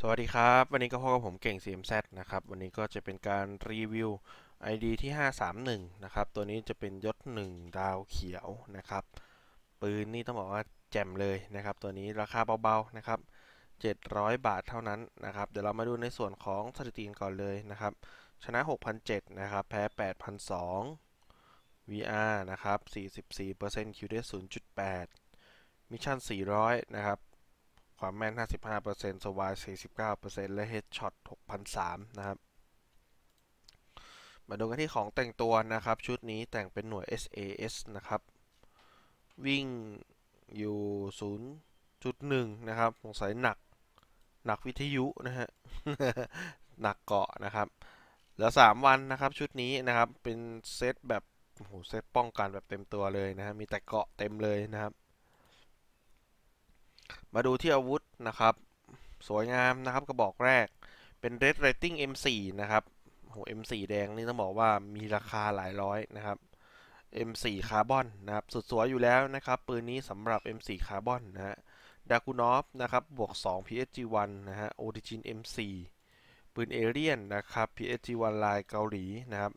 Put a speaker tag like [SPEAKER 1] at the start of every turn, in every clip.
[SPEAKER 1] สวัสดีครับ วันนี้ก็พบกับผมเก่ง CMZ นะครับ วันนี้ก็จะเป็นการรีวิว ID ที่ 531 นะครับ ตัวนี้จะเป็นยศ 1 ดาวเขียวนะครับ ปืนนี่ต้องบอกว่าแจ่มเลยนะครับ ตัวนี้ราคาเบาๆนะครับ 700 บาทเท่านั้นนะครับ เดี๋ยวเรามาดูในส่วนของสถิติก่อนเลยนะครับ ชนะ6,007นะครับ แพ้8,002 VR นะครับ 44% Q d ด0.8มิชชั่น400 นะครับความแม่น55%สวาย49%และเฮดช็อต6,003นะครับ มาดูกันที่ของแต่งตัวนะครับ ชุดนี้แต่งเป็นหน่วย SAS นะครับ วิ่งอยู่ 0.1 นะครับสงสัยหนักหนักวิทยุนะฮะ หนักเกาะนะครับเหลือ3วันนะครับ ชุดนี้นะครับ เป็นเซต แบบโห เซตป้องกันแบบเต็มตัวเลยนะฮะ มีแต่เกาะเต็มเลยนะครับมาดูที่อาวุธนะครับ สวยงามนะครับกระบอกแรกเป็น Red Rating M4 นะครับโห M4 แดงนี่ต้องบอกว่ามีราคาหลายร้อยนะครับ M4 คาร์บอนนะครับ สุดสวยอยู่แล้วนะครับ ปืนนี้สำหรับ M4 คาร์บอนนะฮะดากูนอฟนะครับ บวก 2 PSG1 นะฮะ Origin M4 ปืนเอเรียนนะครับ PSG1 ลายเกาหลีนะครับ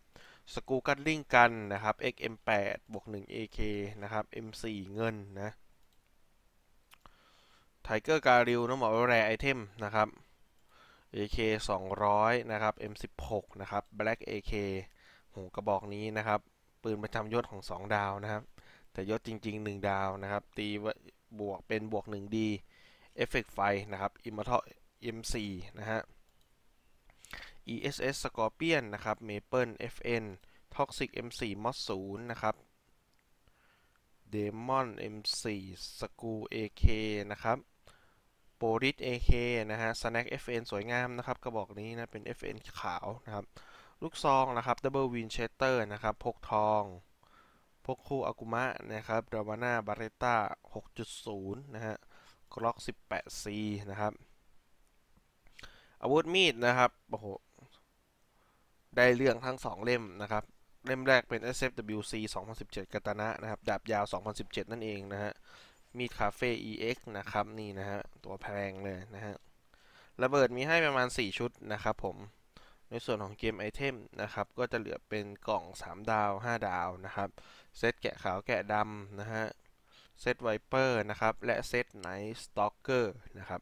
[SPEAKER 1] สกูกัดลิงกันนะครับ XM8 บวก 1 AK นะครับ M4 เงินนะไทเกอร์การิวน้องมอกแรไอเทมนะครับ AK 200นะครับ M16 นะครับ Black AK หูกระบอกนี้นะครับ ปืนประจำยศของ 2 ดาวนะครับ แต่ยศจริง ๆ 1 ดาวนะครับ ตีบวกเป็นบวก 1D เอฟเฟกต์ไฟนะครับ Immortal M4 นะฮะ ESS Scorpion นะครับ Maple FN Toxic M4 Mod 0นะครับเดมอน M4 สกูเ AK นะครับโปริอ AK นะฮะสแน็ค FN สวยงามนะครับ กระบอกนี้นะเป็น FN ขาวนะครับ ลูกซองนะครับดับเบิลวินเชสเตอร์นะครับ พกทองพกคู่ อากุมะนะครับดรามาน่าบาริต้า6.0 นะฮะกล็อก 18C นะครับอาวุธมีดนะครับโอ้โหได้เรื่องทั้งสองเล่มนะครับเล่มแรกเป็น SFWC 2017กาตนะนะครับดาบยาว 2017 นั่นเองนะฮะมีดคาเฟ่ EX นะครับ นี่นะฮะตัวแพงเลยนะฮะระเบิดมีให้ประมาณ 4 ชุดนะครับผมในส่วนของเกมไอเทมนะครับ ก็จะเหลือเป็นกล่อง 3 ดาว 5 ดาวนะครับ เซตแกะขาวแกะดำนะฮะเซตไวเปอร์นะครับและเซตไนท์สต็อกเกอร์นะครับ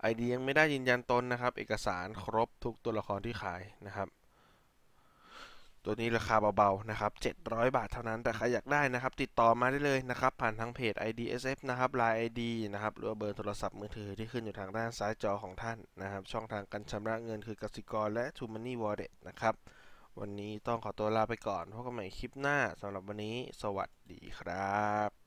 [SPEAKER 1] ไอเดียยังไม่ได้ยืนยันตนนะครับ เอกสารครบทุกตัวละครที่ขายนะครับตัวนี้ราคาเบาๆนะครับ 700 บาทเท่านั้น แต่ใครอยากได้นะครับ ติดต่อมาได้เลยนะครับ ผ่านทางเพจ IDSF นะครับ Line ID นะครับ หรือเบอร์โทรศัพท์มือถือที่ขึ้นอยู่ทางด้านซ้ายจอของท่านนะครับ ช่องทางการชำระเงินคือกสิกรและ t o m o n e y Wallet นะครับ วันนี้ต้องขอตัวลาไปก่อนพบกันใหม่คลิปหน้าสำหรับวันนี้สวัสดีครับ